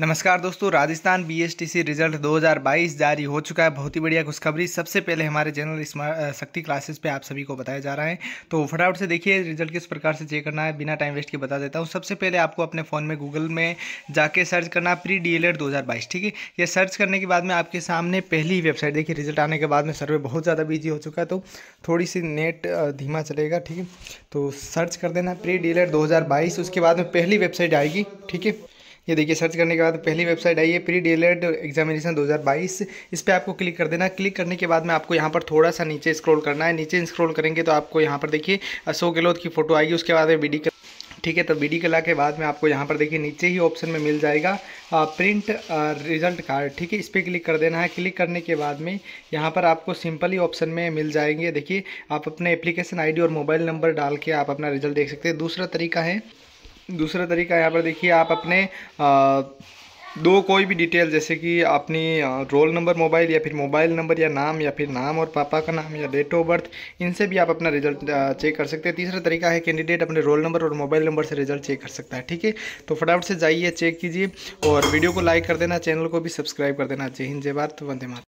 नमस्कार दोस्तों Rajasthan BSTC result 2022 जारी हो चुका है बहुत ही बढ़िया खुशखबरी सबसे पहले हमारे चैनल स्मार्ट शक्ति क्लासेस पे आप सभी को बताया जा रहा है तो फटाफट से देखिए रिजल्ट किस प्रकार से चेक करना है बिना टाइम वेस्ट के बता देता हूँ सबसे पहले आपको अपने फ़ोन में गूगल में जाके सर्च करना प्री डी एल ठीक है यह सर्च करने के बाद में आपके सामने पहली वेबसाइट देखिए रिजल्ट आने के बाद में सर्वे बहुत ज़्यादा बिजी हो चुका है तो थोड़ी सी नेट धीमा चलेगा ठीक है तो सर्च कर देना प्री डी एल उसके बाद में पहली वेबसाइट आएगी ठीक है ये देखिए सर्च करने के बाद पहली वेबसाइट आई है प्री डी एग्जामिनेशन 2022 इस पर आपको क्लिक कर देना क्लिक करने के बाद में आपको यहाँ पर थोड़ा सा नीचे स्क्रॉल करना है नीचे स्क्रॉल करेंगे तो आपको यहाँ पर देखिए अशोक गहलोत की फोटो आएगी उसके बाद बी कर... ठीक है तो बी कला के बाद में आपको यहाँ पर देखिए नीचे ही ऑप्शन में मिल जाएगा आ, प्रिंट आ, रिजल्ट कार्ड ठीक है इस पर क्लिक कर देना है क्लिक करने के बाद में यहाँ पर आपको सिंपल ही ऑप्शन में मिल जाएंगे देखिए आप अपने एप्लीकेशन आईडी और मोबाइल नंबर डाल के आप अपना रिजल्ट देख सकते हैं दूसरा तरीका है दूसरा तरीका यहाँ पर देखिए आप अपने आ, दो कोई भी डिटेल जैसे कि अपनी रोल नंबर मोबाइल या फिर मोबाइल नंबर या नाम या फिर नाम और पापा का नाम या डेट ऑफ बर्थ इनसे भी आप अपना रिजल्ट चेक कर सकते हैं तीसरा तरीका है कैंडिडेट अपने रोल नंबर और मोबाइल नंबर से रिजल्ट चेक कर सकता है ठीक है तो फटाफट से जाइए चेक कीजिए और वीडियो को लाइक कर देना चैनल को भी सब्सक्राइब कर देना जय हिंद जय भारत वंदे माता